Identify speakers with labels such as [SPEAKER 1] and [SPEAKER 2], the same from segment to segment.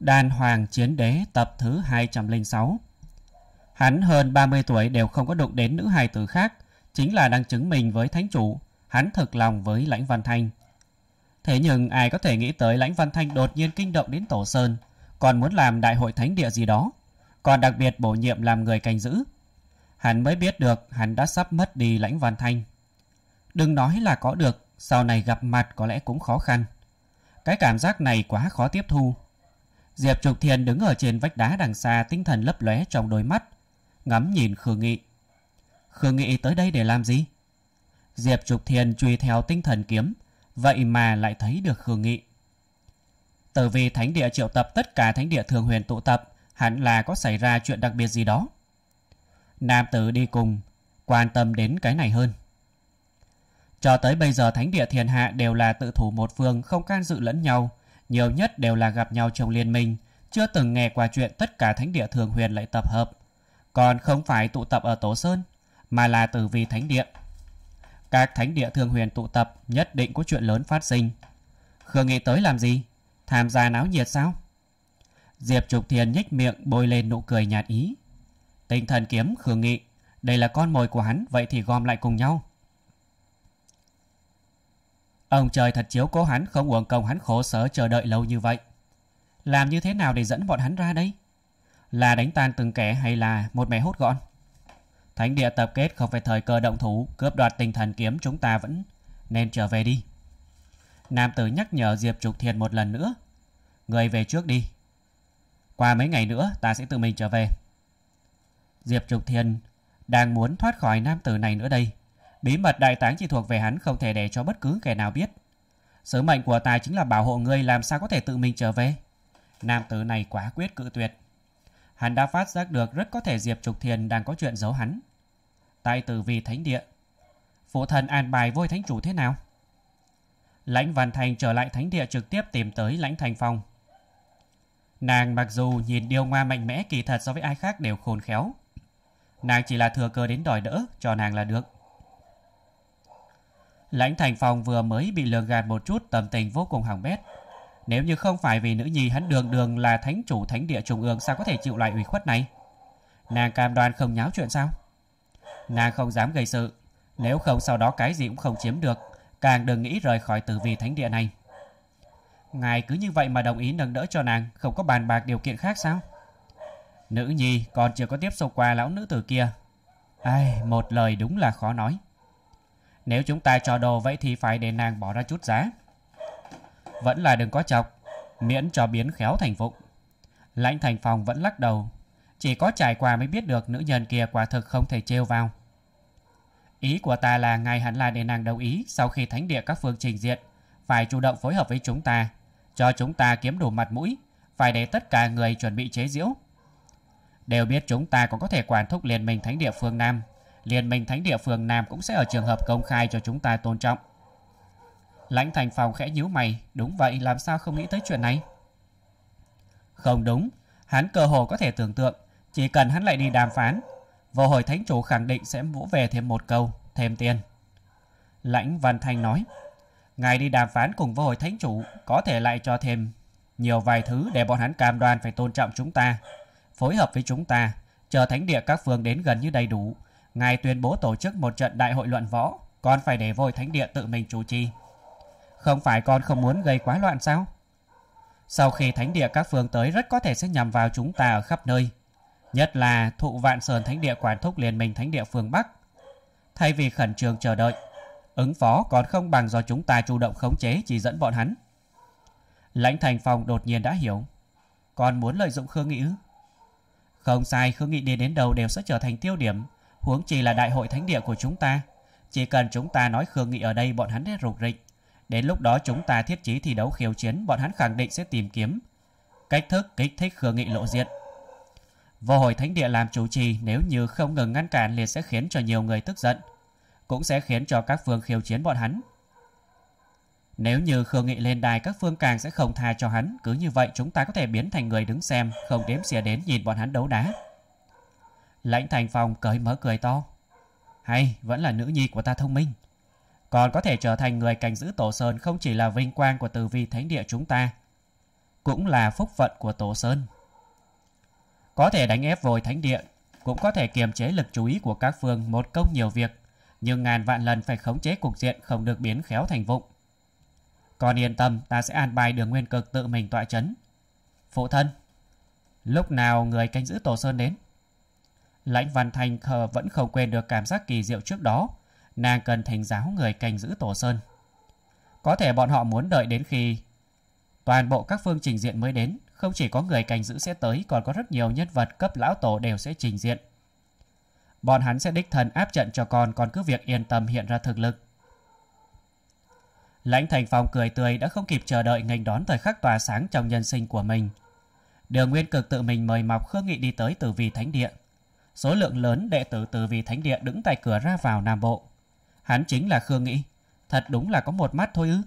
[SPEAKER 1] Đan Hoàng Chiến Đế tập thứ 206. Hắn hơn 30 tuổi đều không có đụng đến nữ hài tử khác, chính là đang chứng minh với thánh chủ, hắn thực lòng với Lãnh Văn Thanh. Thế nhưng ai có thể nghĩ tới Lãnh Văn Thanh đột nhiên kinh động đến Tổ Sơn, còn muốn làm đại hội thánh địa gì đó, còn đặc biệt bổ nhiệm làm người canh giữ. Hắn mới biết được hắn đã sắp mất đi Lãnh Văn Thanh. Đừng nói là có được, sau này gặp mặt có lẽ cũng khó khăn. Cái cảm giác này quá khó tiếp thu. Diệp Trục Thiên đứng ở trên vách đá đằng xa tinh thần lấp lóe trong đôi mắt, ngắm nhìn Khương Nghị. Khương Nghị tới đây để làm gì? Diệp Trục Thiên truy theo tinh thần kiếm, vậy mà lại thấy được Khương Nghị. Từ vì thánh địa triệu tập tất cả thánh địa thường huyền tụ tập, hẳn là có xảy ra chuyện đặc biệt gì đó. Nam tử đi cùng, quan tâm đến cái này hơn. Cho tới bây giờ thánh địa thiền hạ đều là tự thủ một phương không can dự lẫn nhau, nhiều nhất đều là gặp nhau trong liên minh, chưa từng nghe qua chuyện tất cả thánh địa thường huyền lại tập hợp. Còn không phải tụ tập ở Tố Sơn, mà là từ vì thánh địa. Các thánh địa thường huyền tụ tập nhất định có chuyện lớn phát sinh. Khương nghĩ tới làm gì? Tham gia náo nhiệt sao? Diệp Trục Thiền nhếch miệng bôi lên nụ cười nhạt ý. Tinh thần kiếm Khương Nghị, đây là con mồi của hắn, vậy thì gom lại cùng nhau. Ông trời thật chiếu cố hắn không uổng công hắn khổ sở chờ đợi lâu như vậy. Làm như thế nào để dẫn bọn hắn ra đây? Là đánh tan từng kẻ hay là một mẻ hút gọn? Thánh địa tập kết không phải thời cơ động thủ, cướp đoạt tinh thần kiếm chúng ta vẫn nên trở về đi. Nam tử nhắc nhở Diệp Trục Thiền một lần nữa. Người về trước đi. Qua mấy ngày nữa ta sẽ tự mình trở về. Diệp Trục Thiền đang muốn thoát khỏi nam tử này nữa đây Bí mật đại táng chỉ thuộc về hắn không thể để cho bất cứ kẻ nào biết. Sứ mệnh của ta chính là bảo hộ ngươi làm sao có thể tự mình trở về. Nam tử này quá quyết cự tuyệt. Hắn đã phát giác được rất có thể Diệp Trục Thiền đang có chuyện giấu hắn. Tại tử vi thánh địa. Phụ thần an bài vôi thánh chủ thế nào? Lãnh Văn Thành trở lại thánh địa trực tiếp tìm tới Lãnh Thành Phong. Nàng mặc dù nhìn điêu ngoa mạnh mẽ kỳ thật so với ai khác đều khôn khéo. Nàng chỉ là thừa cơ đến đòi đỡ, cho nàng là được. Lãnh Thành Phong vừa mới bị lừa gạt một chút tâm tình vô cùng hỏng bét. Nếu như không phải vì nữ nhi hắn đường đường là thánh chủ thánh địa trung ương sao có thể chịu loại ủy khuất này? Nàng cam đoan không nháo chuyện sao? Nàng không dám gây sự, nếu không sau đó cái gì cũng không chiếm được, càng đừng nghĩ rời khỏi tử vi thánh địa này. Ngài cứ như vậy mà đồng ý nâng đỡ cho nàng, không có bàn bạc điều kiện khác sao? Nữ nhi còn chưa có tiếp xúc qua lão nữ tử kia. Ai, một lời đúng là khó nói. Nếu chúng ta cho đồ vậy thì phải để nàng bỏ ra chút giá. Vẫn là đừng có chọc, miễn cho biến khéo thành vụng. Lãnh thành phòng vẫn lắc đầu, chỉ có trải qua mới biết được nữ nhân kia quả thực không thể trêu vào. Ý của ta là ngài hẳn là để nàng đồng ý sau khi thánh địa các phương trình diện, phải chủ động phối hợp với chúng ta, cho chúng ta kiếm đủ mặt mũi, phải để tất cả người chuẩn bị chế diễu. Đều biết chúng ta còn có thể quản thúc liên minh thánh địa phương Nam, Liên minh Thánh địa phường Nam cũng sẽ ở trường hợp công khai cho chúng ta tôn trọng. Lãnh Thành Phòng khẽ nhíu mày, đúng vậy làm sao không nghĩ tới chuyện này? Không đúng, hắn cơ hồ có thể tưởng tượng, chỉ cần hắn lại đi đàm phán, vô hồi thánh chủ khẳng định sẽ vỗ về thêm một câu, thêm tiền. Lãnh Văn Thanh nói, ngài đi đàm phán cùng vô hồi thánh chủ có thể lại cho thêm nhiều vài thứ để bọn hắn cam đoan phải tôn trọng chúng ta, phối hợp với chúng ta, chờ thánh địa các phương đến gần như đầy đủ, ngài tuyên bố tổ chức một trận đại hội luận võ, con phải để vôi thánh địa tự mình chủ trì. Không phải con không muốn gây quá loạn sao? Sau khi thánh địa các phương tới rất có thể sẽ nhằm vào chúng ta ở khắp nơi. Nhất là thụ vạn sơn thánh địa quản thúc liên minh thánh địa phương Bắc. Thay vì khẩn trương chờ đợi, ứng phó còn không bằng do chúng ta chủ động khống chế chỉ dẫn bọn hắn. Lãnh thành phòng đột nhiên đã hiểu. Còn muốn lợi dụng Khương Nghị ư? Không sai, Khương Nghị đi đến đâu đều sẽ trở thành tiêu điểm huống chi là đại hội thánh địa của chúng ta. Chỉ cần chúng ta nói Khương Nghị ở đây bọn hắn sẽ rụt rịch. Đến lúc đó chúng ta thiết trí thi đấu khiêu chiến bọn hắn khẳng định sẽ tìm kiếm. Cách thức kích thích Khương Nghị lộ diện. Vô hội thánh địa làm chủ trì nếu như không ngừng ngăn cản liền sẽ khiến cho nhiều người tức giận. Cũng sẽ khiến cho các phương khiêu chiến bọn hắn. Nếu như Khương Nghị lên đài các phương càng sẽ không tha cho hắn. Cứ như vậy chúng ta có thể biến thành người đứng xem, không đếm xỉa đến nhìn bọn hắn đấu đá. Lãnh Thành Phong cởi mở cười to. Hay, vẫn là nữ nhi của ta thông minh. Còn có thể trở thành người cảnh giữ Tổ Sơn không chỉ là vinh quang của từ vi thánh địa chúng ta, cũng là phúc phận của Tổ Sơn. Có thể đánh ép vội thánh địa, cũng có thể kiềm chế lực chú ý của các phương một công nhiều việc, nhưng ngàn vạn lần phải khống chế cục diện không được biến khéo thành vụng. Còn yên tâm, ta sẽ an bài đường nguyên cực tự mình tọa chấn. Phụ thân, lúc nào người canh giữ Tổ Sơn đến? Lãnh Văn Thanh khờ vẫn không quên được cảm giác kỳ diệu trước đó. Nàng cần thành giáo người canh giữ Tổ Sơn. Có thể bọn họ muốn đợi đến khi toàn bộ các phương trình diện mới đến. Không chỉ có người canh giữ sẽ tới còn có rất nhiều nhân vật cấp lão tổ đều sẽ trình diện. Bọn hắn sẽ đích thần áp trận cho con còn cứ việc yên tâm hiện ra thực lực. Lãnh Thành Phong cười tươi đã không kịp chờ đợi nghênh đón thời khắc tỏa sáng trong nhân sinh của mình. Đường Nguyên Cực tự mình mời mọc Khương Nghị đi tới tử vì thánh địa số lượng lớn đệ tử từ vì thánh địa đứng tại cửa ra vào Nam Bộ. Hắn chính là Khương Nghĩ, thật đúng là có một mắt thôi ư.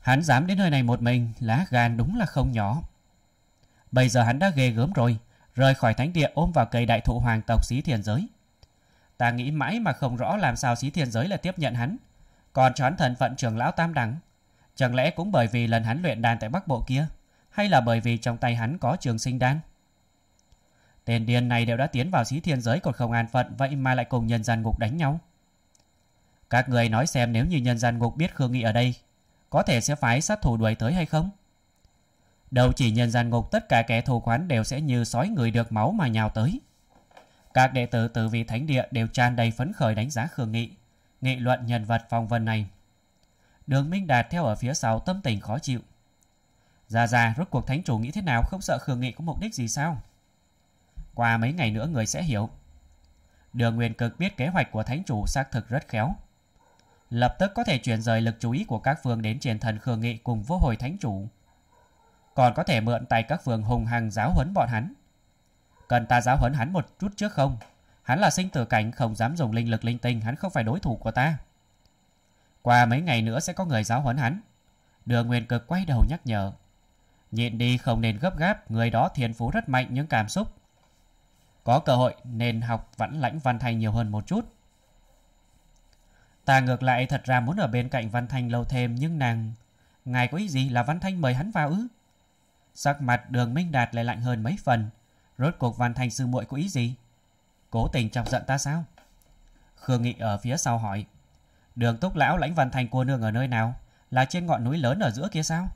[SPEAKER 1] Hắn dám đến nơi này một mình, lá gan đúng là không nhỏ. Bây giờ hắn đã ghê gớm rồi, rời khỏi thánh địa ôm vào cây đại thụ hoàng tộc xí thiền giới. Ta nghĩ mãi mà không rõ làm sao xí thiên giới lại tiếp nhận hắn. Còn cho thần phận trưởng lão tam đẳng. Chẳng lẽ cũng bởi vì lần hắn luyện đàn tại Bắc Bộ kia, hay là bởi vì trong tay hắn có trường sinh đan? Tên điên này đều đã tiến vào xí thiên giới còn không an phận vậy mà lại cùng nhân gian ngục đánh nhau. Các người nói xem nếu như nhân gian ngục biết Khương Nghị ở đây, có thể sẽ phái sát thủ đuổi tới hay không? Đầu chỉ nhân gian ngục tất cả kẻ thù khoán đều sẽ như sói người được máu mà nhào tới. Các đệ tử từ vị thánh địa đều tràn đầy phấn khởi đánh giá Khương Nghị, nghị luận nhân vật phong vân này. Đường Minh Đạt theo ở phía sau tâm tình khó chịu. Già già, rốt cuộc thánh chủ nghĩ thế nào không sợ Khương Nghị có mục đích gì sao? Qua mấy ngày nữa người sẽ hiểu. Đường Nguyên Cực biết kế hoạch của Thánh Chủ xác thực rất khéo. Lập tức có thể chuyển rời lực chú ý của các phương đến trên thần Khương Nghị cùng vô hồi Thánh Chủ. Còn có thể mượn tay các phương hùng hằng giáo huấn bọn hắn. Cần ta giáo huấn hắn một chút trước không? Hắn là sinh tử cảnh không dám dùng linh lực linh tinh, hắn không phải đối thủ của ta. Qua mấy ngày nữa sẽ có người giáo huấn hắn. Đường Nguyên Cực quay đầu nhắc nhở. Nhịn đi không nên gấp gáp, người đó thiền phú rất mạnh những cảm xúc có cơ hội nên học vẫn lãnh Văn Thanh nhiều hơn một chút. Ta ngược lại thật ra muốn ở bên cạnh Văn Thanh lâu thêm nhưng nàng... Ngài có ý gì là Văn Thanh mời hắn vào ư? Sắc mặt đường Minh Đạt lại lạnh hơn mấy phần. Rốt cuộc Văn Thanh sư muội có ý gì? Cố tình chọc giận ta sao? Khương Nghị ở phía sau hỏi. Đường Túc Lão lãnh Văn Thanh cô nương ở nơi nào? Là trên ngọn núi lớn ở giữa kia sao?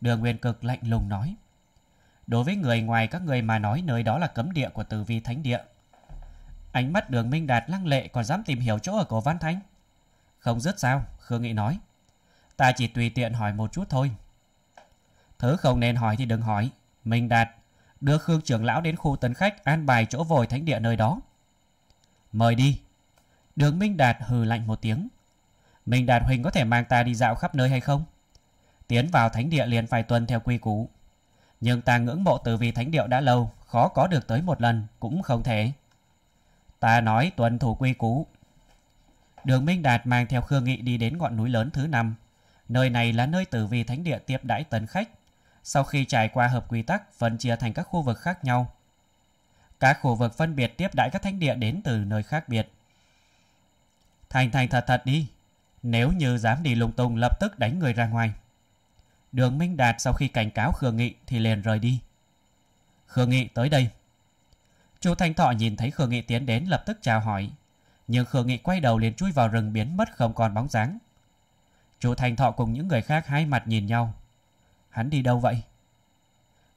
[SPEAKER 1] Đường Nguyên Cực lạnh lùng nói. Đối với người ngoài các người mà nói nơi đó là cấm địa của tử vi thánh địa. Ánh mắt đường Minh Đạt lăng lệ còn dám tìm hiểu chỗ ở cổ Văn Thánh. Không dứt sao, Khương Nghị nói. Ta chỉ tùy tiện hỏi một chút thôi. Thứ không nên hỏi thì đừng hỏi. Minh Đạt, đưa Khương trưởng lão đến khu tấn khách an bài chỗ vồi thánh địa nơi đó. Mời đi. Đường Minh Đạt hừ lạnh một tiếng. Minh Đạt Huỳnh có thể mang ta đi dạo khắp nơi hay không? Tiến vào thánh địa liền phải tuân theo quy củ. Nhưng ta ngưỡng mộ từ vị thánh điệu đã lâu, khó có được tới một lần cũng không thể. Ta nói tuân thủ quy cú. Đường Minh Đạt mang theo Khương Nghị đi đến ngọn núi lớn thứ năm. Nơi này là nơi tử vi thánh địa tiếp đãi tấn khách. Sau khi trải qua hợp quy tắc, phân chia thành các khu vực khác nhau. Các khu vực phân biệt tiếp đãi các thánh địa đến từ nơi khác biệt. Thành thành thật thật đi. Nếu như dám đi lung tung lập tức đánh người ra ngoài. Đường Minh Đạt sau khi cảnh cáo Khương Nghị thì liền rời đi. Khương Nghị tới đây. Chu Thanh Thọ nhìn thấy Khương Nghị tiến đến lập tức chào hỏi. Nhưng Khương Nghị quay đầu liền chui vào rừng biến mất không còn bóng dáng. Chu Thanh Thọ cùng những người khác hai mặt nhìn nhau. Hắn đi đâu vậy?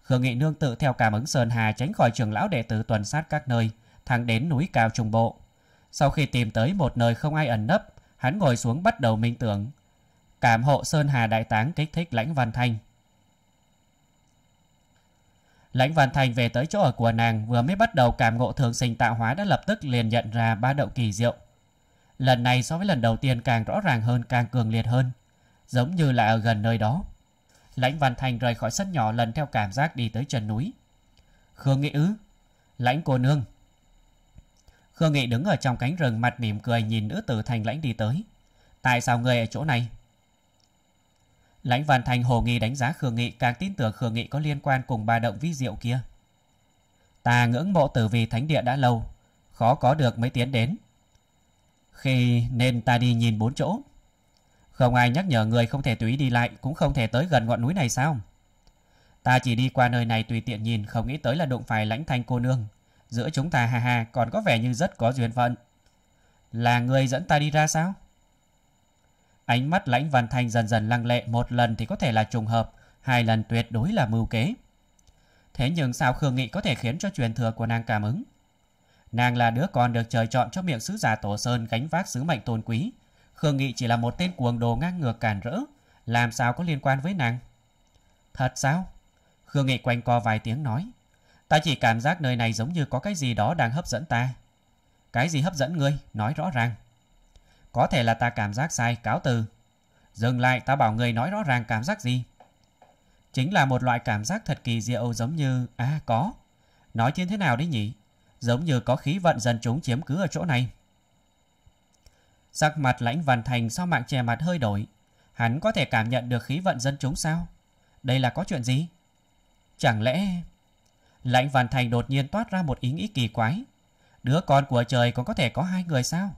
[SPEAKER 1] Khương Nghị nương tự theo cảm ứng Sơn Hà tránh khỏi trường lão đệ tử tuần sát các nơi, thẳng đến núi cao trùng bộ. Sau khi tìm tới một nơi không ai ẩn nấp, hắn ngồi xuống bắt đầu minh tưởng, cảm hộ Sơn Hà Đại Táng kích thích Lãnh Văn Thanh. Lãnh Văn thanh về tới chỗ ở của nàng vừa mới bắt đầu cảm ngộ thường sinh tạo hóa đã lập tức liền nhận ra ba động kỳ diệu. Lần này so với lần đầu tiên càng rõ ràng hơn càng cường liệt hơn, giống như là ở gần nơi đó. Lãnh Văn thanh rời khỏi sân nhỏ lần theo cảm giác đi tới chân núi. Khương Nghị ứ, Lãnh cô nương. Khương Nghị đứng ở trong cánh rừng mặt mỉm cười nhìn nữ tử thành lãnh đi tới. Tại sao người ở chỗ này? Lãnh Văn Thành hồ nghi đánh giá Khương Nghị càng tin tưởng Khương Nghị có liên quan cùng ba động vi diệu kia. Ta ngưỡng mộ tử vi thánh địa đã lâu, khó có được mới tiến đến. Khi nên ta đi nhìn bốn chỗ. Không ai nhắc nhở người không thể tùy đi lại cũng không thể tới gần ngọn núi này sao? Ta chỉ đi qua nơi này tùy tiện nhìn không nghĩ tới là đụng phải lãnh thanh cô nương. Giữa chúng ta ha ha còn có vẻ như rất có duyên phận. Là người dẫn ta đi ra sao? Ánh mắt Lãnh Văn Thanh dần dần lăng lệ một lần thì có thể là trùng hợp, hai lần tuyệt đối là mưu kế. Thế nhưng sao Khương Nghị có thể khiến cho truyền thừa của nàng cảm ứng? Nàng là đứa con được trời chọn cho miệng sứ giả Tổ Sơn gánh vác sứ mệnh tôn quý. Khương Nghị chỉ là một tên cuồng đồ ngang ngược cản rỡ, làm sao có liên quan với nàng? Thật sao? Khương Nghị quanh co vài tiếng nói. Ta chỉ cảm giác nơi này giống như có cái gì đó đang hấp dẫn ta. Cái gì hấp dẫn ngươi? Nói rõ ràng. Có thể là ta cảm giác sai, cáo từ. Dừng lại, ta bảo người nói rõ ràng cảm giác gì. Chính là một loại cảm giác thật kỳ diệu giống như... À, có. Nói như thế nào đấy nhỉ? Giống như có khí vận dân chúng chiếm cứ ở chỗ này. Sắc mặt lãnh văn thành sau mạng che mặt hơi đổi. Hắn có thể cảm nhận được khí vận dân chúng sao? Đây là có chuyện gì? Chẳng lẽ... Lãnh Văn Thành đột nhiên toát ra một ý nghĩ kỳ quái. Đứa con của trời còn có thể có hai người sao?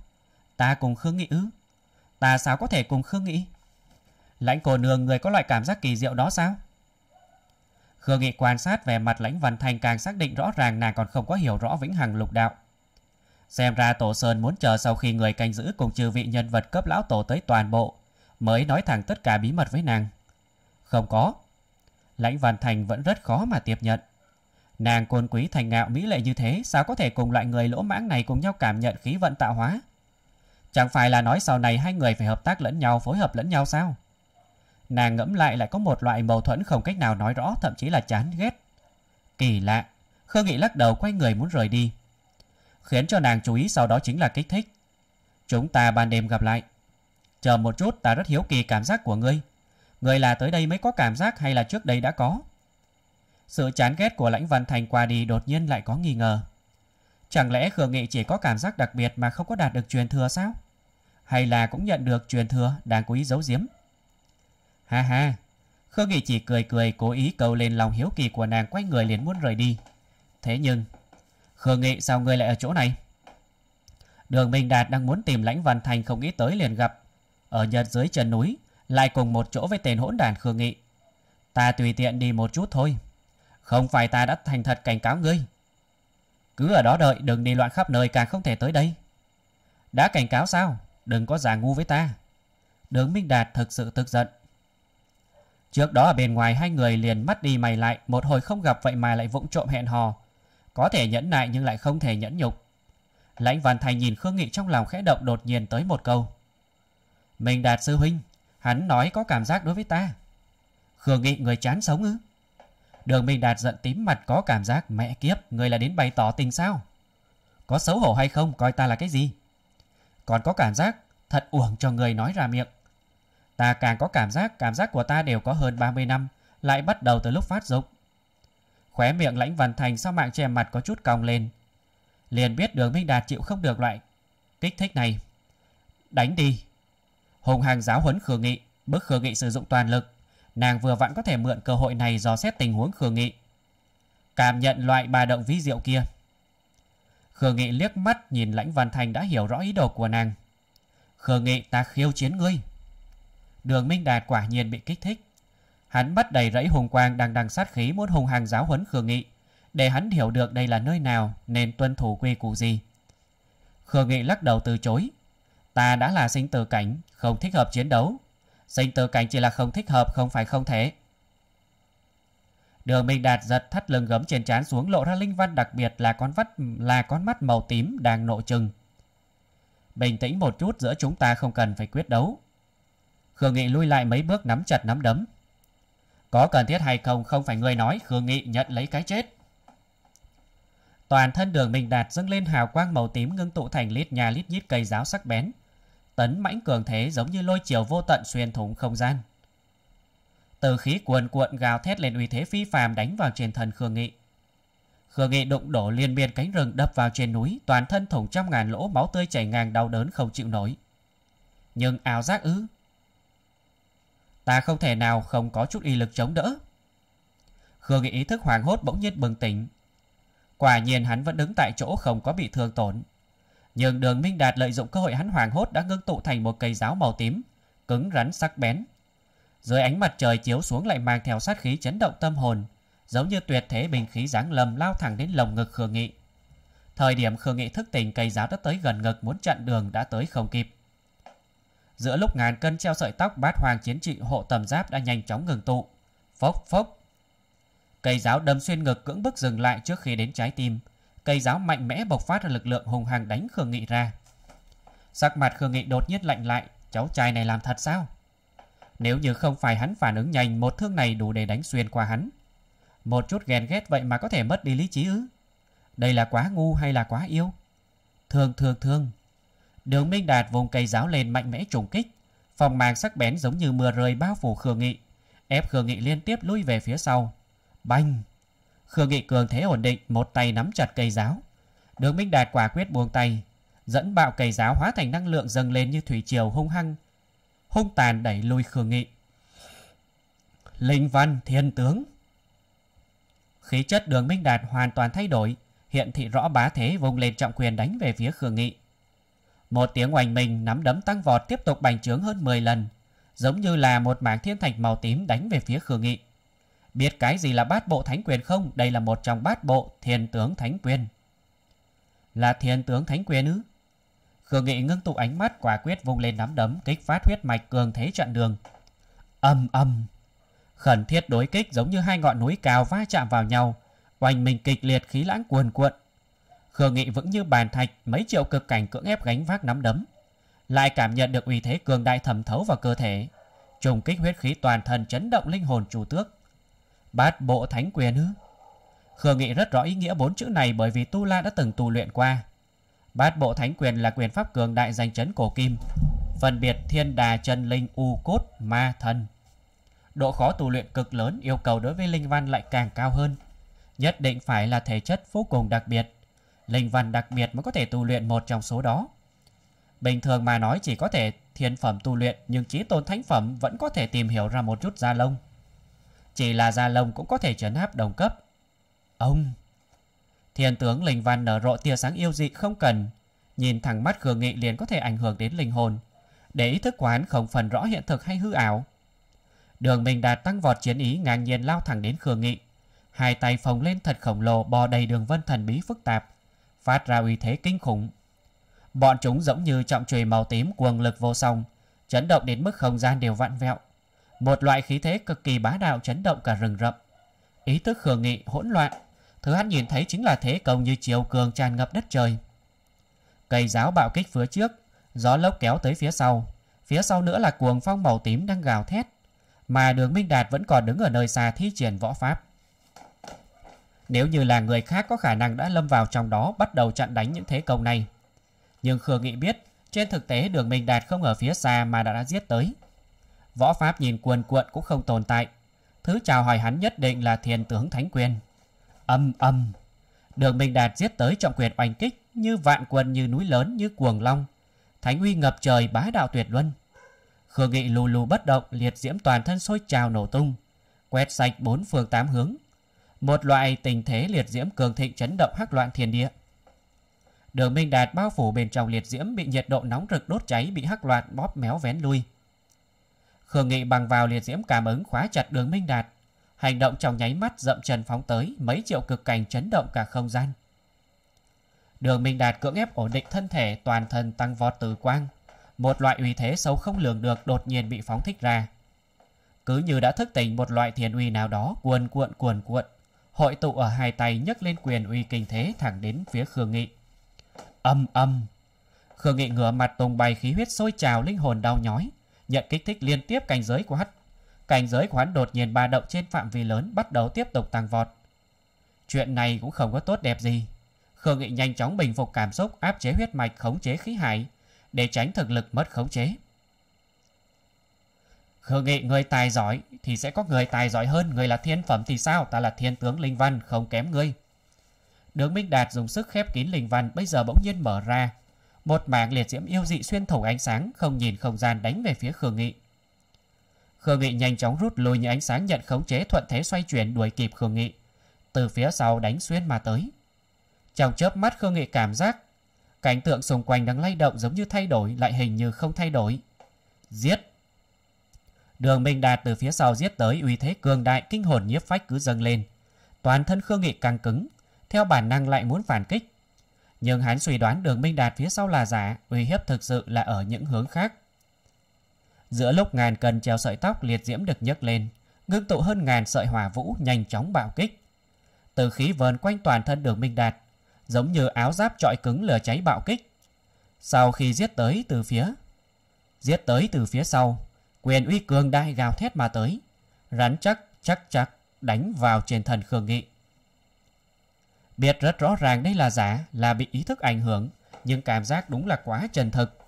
[SPEAKER 1] Ta cùng Khương Nghị ư? Ta sao có thể cùng Khương Nghị? Lãnh cô nương người có loại cảm giác kỳ diệu đó sao? Khương Nghị quan sát về mặt lãnh Văn Thành càng xác định rõ ràng nàng còn không có hiểu rõ vĩnh hằng lục đạo. Xem ra Tổ Sơn muốn chờ sau khi người canh giữ cùng trừ vị nhân vật cấp lão tổ tới toàn bộ, mới nói thẳng tất cả bí mật với nàng. Không có. Lãnh Văn Thành vẫn rất khó mà tiếp nhận. Nàng côn quý thành ngạo mỹ lệ như thế, sao có thể cùng loại người lỗ mãng này cùng nhau cảm nhận khí vận tạo hóa, Chẳng phải là nói sau này hai người phải hợp tác lẫn nhau, phối hợp lẫn nhau sao? Nàng ngẫm lại lại có một loại mâu thuẫn không cách nào nói rõ, thậm chí là chán ghét. Kỳ lạ, Khương Nghị lắc đầu quay người muốn rời đi. Khiến cho nàng chú ý sau đó chính là kích thích. Chúng ta ban đêm gặp lại. Chờ một chút ta rất hiếu kỳ cảm giác của ngươi. Ngươi là tới đây mới có cảm giác hay là trước đây đã có? Sự chán ghét của Lãnh Văn Thành qua đi đột nhiên lại có nghi ngờ. Chẳng lẽ Khương Nghị chỉ có cảm giác đặc biệt mà không có đạt được truyền thừa sao? hay là cũng nhận được truyền thừa đang cố ý giấu giếm. Ha ha, Khương Nghị chỉ cười cười cố ý cầu lên lòng hiếu kỳ của nàng quay người liền muốn rời đi. Thế nhưng, Khương Nghị sao ngươi lại ở chỗ này? Đường Minh Đạt đang muốn tìm lãnh văn thành không nghĩ tới liền gặp. Ở nhật dưới chân núi, lại cùng một chỗ với tên hỗn đàn Khương Nghị. Ta tùy tiện đi một chút thôi. Không phải ta đã thành thật cảnh cáo ngươi. Cứ ở đó đợi, đừng đi loạn khắp nơi càng không thể tới đây. Đã cảnh cáo sao? đừng có giả ngu với ta. Đường Minh Đạt thực sự tức giận. Trước đó ở bên ngoài hai người liền mắt đi mày lại, một hồi không gặp vậy mà lại vũng trộm hẹn hò. Có thể nhẫn nại nhưng lại không thể nhẫn nhục. Lãnh Văn Thành nhìn Khương Nghị trong lòng khẽ động đột nhiên tới một câu. Minh Đạt sư huynh, hắn nói có cảm giác đối với ta. Khương Nghị người chán sống ư? Đường Minh Đạt giận tím mặt có cảm giác mẹ kiếp, người là đến bày tỏ tình sao? Có xấu hổ hay không, coi ta là cái gì? còn có cảm giác thật uổng cho người nói ra miệng. Ta càng có cảm giác, cảm giác của ta đều có hơn 30 năm, lại bắt đầu từ lúc phát dục. Khóe miệng lãnh văn thành sau mạng che mặt có chút cong lên. Liền biết đường Minh Đạt chịu không được loại kích thích này. Đánh đi. Hùng hàng giáo huấn khử nghị, bức khử nghị sử dụng toàn lực. Nàng vừa vặn có thể mượn cơ hội này dò xét tình huống khử nghị. Cảm nhận loại bà động ví diệu kia. Khờ Nghị liếc mắt nhìn Lãnh Văn Thành đã hiểu rõ ý đồ của nàng. Khờ Nghị ta khiêu chiến ngươi. Đường Minh Đạt quả nhiên bị kích thích. Hắn mắt đầy rẫy hùng quang đang đằng sát khí muốn hùng hàng giáo huấn Khờ Nghị. Để hắn hiểu được đây là nơi nào nên tuân thủ quy củ gì. Khờ Nghị lắc đầu từ chối. Ta đã là sinh tử cảnh, không thích hợp chiến đấu. Sinh tử cảnh chỉ là không thích hợp, không phải không thể. Đường Minh Đạt giật thắt lưng gấm trên trán xuống lộ ra linh văn đặc biệt là con vắt là con mắt màu tím đang nộ trừng. Bình tĩnh một chút giữa chúng ta không cần phải quyết đấu. Khương Nghị lui lại mấy bước nắm chặt nắm đấm. Có cần thiết hay không không phải người nói, Khương Nghị nhận lấy cái chết. Toàn thân đường Minh Đạt dâng lên hào quang màu tím ngưng tụ thành lít nhà lít nhít cây giáo sắc bén. Tấn mãnh cường thế giống như lôi chiều vô tận xuyên thủng không gian. Từ khí cuồn cuộn gào thét lên uy thế phi phàm đánh vào trên thần Khương Nghị. Khương Nghị đụng đổ liên miên cánh rừng đập vào trên núi, toàn thân thủng trăm ngàn lỗ máu tươi chảy ngang đau đớn không chịu nổi. Nhưng ảo giác ư? Ta không thể nào không có chút y lực chống đỡ. Khương Nghị ý thức hoảng hốt bỗng nhiên bừng tỉnh. Quả nhiên hắn vẫn đứng tại chỗ không có bị thương tổn. Nhưng đường Minh Đạt lợi dụng cơ hội hắn hoảng hốt đã ngưng tụ thành một cây giáo màu tím, cứng rắn sắc bén, dưới ánh mặt trời chiếu xuống lại mang theo sát khí chấn động tâm hồn, giống như tuyệt thế bình khí giáng lầm lao thẳng đến lồng ngực Khương Nghị. Thời điểm Khương Nghị thức tỉnh cây giáo đã tới gần ngực muốn chặn đường đã tới không kịp. Giữa lúc ngàn cân treo sợi tóc bát hoàng chiến trị hộ tầm giáp đã nhanh chóng ngừng tụ. Phốc phốc. Cây giáo đâm xuyên ngực cưỡng bức dừng lại trước khi đến trái tim. Cây giáo mạnh mẽ bộc phát ra lực lượng hùng hằng đánh Khương Nghị ra. Sắc mặt Khương Nghị đột nhiên lạnh lại. Cháu trai này làm thật sao? Nếu như không phải hắn phản ứng nhanh, một thương này đủ để đánh xuyên qua hắn. Một chút ghen ghét vậy mà có thể mất đi lý trí ư? Đây là quá ngu hay là quá yêu? Thương thương thương. Đường Minh Đạt vùng cây giáo lên mạnh mẽ trùng kích. Phòng màng sắc bén giống như mưa rơi bao phủ Khương Nghị. Ép Khương Nghị liên tiếp lui về phía sau. Banh! Khương Nghị cường thế ổn định, một tay nắm chặt cây giáo. Đường Minh Đạt quả quyết buông tay. Dẫn bạo cây giáo hóa thành năng lượng dâng lên như thủy triều hung hăng, hung tàn đẩy lùi Khương Nghị. Linh văn thiên tướng Khí chất đường Minh Đạt hoàn toàn thay đổi, hiện thị rõ bá thế vùng lên trọng quyền đánh về phía Khương Nghị. Một tiếng oành mình nắm đấm tăng vọt tiếp tục bành trướng hơn 10 lần, giống như là một mảng thiên thạch màu tím đánh về phía Khương Nghị. Biết cái gì là bát bộ thánh quyền không? Đây là một trong bát bộ thiên tướng thánh quyền. Là thiên tướng thánh quyền ư? Khương Nghị ngưng tụ ánh mắt quả quyết vung lên nắm đấm kích phát huyết mạch cường thế chặn đường. Âm âm. Khẩn thiết đối kích giống như hai ngọn núi cao va chạm vào nhau, oanh mình kịch liệt khí lãng cuồn cuộn. Khương Nghị vững như bàn thạch, mấy triệu cực cảnh cưỡng ép gánh vác nắm đấm. Lại cảm nhận được uy thế cường đại thẩm thấu vào cơ thể, trùng kích huyết khí toàn thân chấn động linh hồn chủ tước. Bát bộ thánh quyền hứ Khương Nghị rất rõ ý nghĩa bốn chữ này bởi vì Tu La đã từng tu luyện qua. Bát bộ thánh quyền là quyền pháp cường đại danh chấn cổ kim, phân biệt thiên đà chân linh u cốt ma thân. Độ khó tu luyện cực lớn yêu cầu đối với linh văn lại càng cao hơn. Nhất định phải là thể chất vô cùng đặc biệt. Linh văn đặc biệt mới có thể tu luyện một trong số đó. Bình thường mà nói chỉ có thể thiên phẩm tu luyện nhưng chí tôn thánh phẩm vẫn có thể tìm hiểu ra một chút gia lông. Chỉ là gia lông cũng có thể trấn áp đồng cấp. Ông... Thiên tướng Linh Văn nở rộ tia sáng yêu dị không cần. Nhìn thẳng mắt Khương Nghị liền có thể ảnh hưởng đến linh hồn. Để ý thức quán không phần rõ hiện thực hay hư ảo. Đường mình Đạt tăng vọt chiến ý ngang nhiên lao thẳng đến Khương Nghị. Hai tay phồng lên thật khổng lồ bò đầy đường vân thần bí phức tạp. Phát ra uy thế kinh khủng. Bọn chúng giống như trọng chùy màu tím cuồng lực vô song. Chấn động đến mức không gian đều vặn vẹo. Một loại khí thế cực kỳ bá đạo chấn động cả rừng rậm. Ý thức khờ Nghị hỗn loạn thứ hắn nhìn thấy chính là thế công như chiều cường tràn ngập đất trời. Cây giáo bạo kích phía trước, gió lốc kéo tới phía sau, phía sau nữa là cuồng phong màu tím đang gào thét, mà đường Minh Đạt vẫn còn đứng ở nơi xa thi triển võ pháp. Nếu như là người khác có khả năng đã lâm vào trong đó bắt đầu chặn đánh những thế công này. Nhưng Khương Nghị biết, trên thực tế đường Minh Đạt không ở phía xa mà đã, đã giết tới. Võ pháp nhìn cuồn cuộn cũng không tồn tại. Thứ chào hỏi hắn nhất định là thiền tướng Thánh Quyền. Âm âm. Đường Minh Đạt giết tới trọng quyền oanh kích như vạn quân như núi lớn như cuồng long. Thánh uy ngập trời bá đạo tuyệt luân. Khương Nghị lù lù bất động liệt diễm toàn thân sôi trào nổ tung. Quét sạch bốn phương tám hướng. Một loại tình thế liệt diễm cường thịnh chấn động hắc loạn thiên địa. Đường Minh Đạt bao phủ bên trong liệt diễm bị nhiệt độ nóng rực đốt cháy bị hắc loạn bóp méo vén lui. Khương Nghị bằng vào liệt diễm cảm ứng khóa chặt đường Minh Đạt. Hành động trong nháy mắt dậm chân phóng tới mấy triệu cực cảnh chấn động cả không gian. Đường Minh Đạt cưỡng ép ổn định thân thể toàn thân tăng vọt từ quang. Một loại uy thế sâu không lường được đột nhiên bị phóng thích ra. Cứ như đã thức tỉnh một loại thiền uy nào đó cuồn cuộn cuồn cuộn. Hội tụ ở hai tay nhấc lên quyền uy kinh thế thẳng đến phía Khương Nghị. Âm âm. Khương Nghị ngửa mặt tung bay khí huyết sôi trào linh hồn đau nhói. Nhận kích thích liên tiếp cảnh giới của hắc cảnh giới của hắn đột nhiên ba động trên phạm vi lớn bắt đầu tiếp tục tăng vọt. Chuyện này cũng không có tốt đẹp gì. Khương Nghị nhanh chóng bình phục cảm xúc áp chế huyết mạch khống chế khí hải để tránh thực lực mất khống chế. Khương Nghị người tài giỏi thì sẽ có người tài giỏi hơn, người là thiên phẩm thì sao, ta là thiên tướng linh văn không kém ngươi. Đường Minh Đạt dùng sức khép kín linh văn bây giờ bỗng nhiên mở ra. Một mảng liệt diễm yêu dị xuyên thủng ánh sáng không nhìn không gian đánh về phía Khương Nghị. Khương Nghị nhanh chóng rút lui những ánh sáng nhận khống chế thuận thế xoay chuyển đuổi kịp Khương Nghị. Từ phía sau đánh xuyên mà tới. Trong chớp mắt Khương Nghị cảm giác cảnh tượng xung quanh đang lay động giống như thay đổi lại hình như không thay đổi. Giết! Đường Minh Đạt từ phía sau giết tới uy thế cường đại kinh hồn nhiếp phách cứ dâng lên. Toàn thân Khương Nghị càng cứng, theo bản năng lại muốn phản kích. Nhưng hắn suy đoán đường Minh Đạt phía sau là giả, uy hiếp thực sự là ở những hướng khác. Giữa lúc ngàn cần treo sợi tóc liệt diễm được nhấc lên, ngưng tụ hơn ngàn sợi hỏa vũ nhanh chóng bạo kích. Từ khí vờn quanh toàn thân đường Minh Đạt, giống như áo giáp trọi cứng lửa cháy bạo kích. Sau khi giết tới từ phía, giết tới từ phía sau, quyền uy cường đại gào thét mà tới, rắn chắc chắc chắc đánh vào trên thần Khương Nghị. Biết rất rõ ràng đây là giả, là bị ý thức ảnh hưởng, nhưng cảm giác đúng là quá chân thực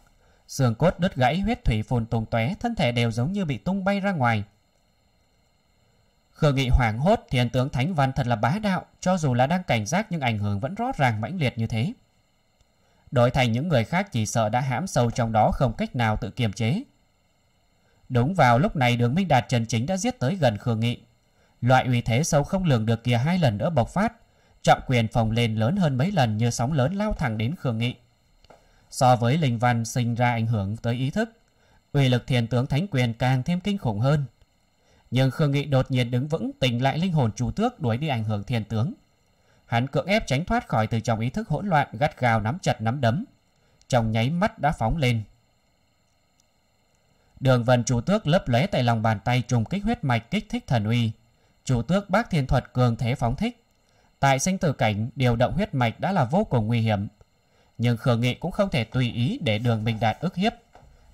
[SPEAKER 1] xương cốt đứt gãy huyết thủy phồn tùng tóe thân thể đều giống như bị tung bay ra ngoài khương nghị hoảng hốt thiên tướng thánh văn thật là bá đạo cho dù là đang cảnh giác nhưng ảnh hưởng vẫn rõ ràng mãnh liệt như thế đổi thành những người khác chỉ sợ đã hãm sâu trong đó không cách nào tự kiềm chế đúng vào lúc này đường minh đạt trần chính đã giết tới gần khương nghị loại uy thế sâu không lường được kia hai lần nữa bộc phát trọng quyền phòng lên lớn hơn mấy lần như sóng lớn lao thẳng đến khương nghị so với linh văn sinh ra ảnh hưởng tới ý thức, uy lực thiền tướng thánh quyền càng thêm kinh khủng hơn. Nhưng Khương Nghị đột nhiên đứng vững tỉnh lại linh hồn chủ tước đuổi đi ảnh hưởng thiền tướng. Hắn cưỡng ép tránh thoát khỏi từ trong ý thức hỗn loạn gắt gào nắm chặt nắm đấm. Trong nháy mắt đã phóng lên. Đường vần chủ tước lấp lấy tại lòng bàn tay trùng kích huyết mạch kích thích thần uy. Chủ tước bác thiên thuật cường thế phóng thích. Tại sinh tử cảnh, điều động huyết mạch đã là vô cùng nguy hiểm. Nhưng Khương Nghị cũng không thể tùy ý để đường Minh Đạt ức hiếp.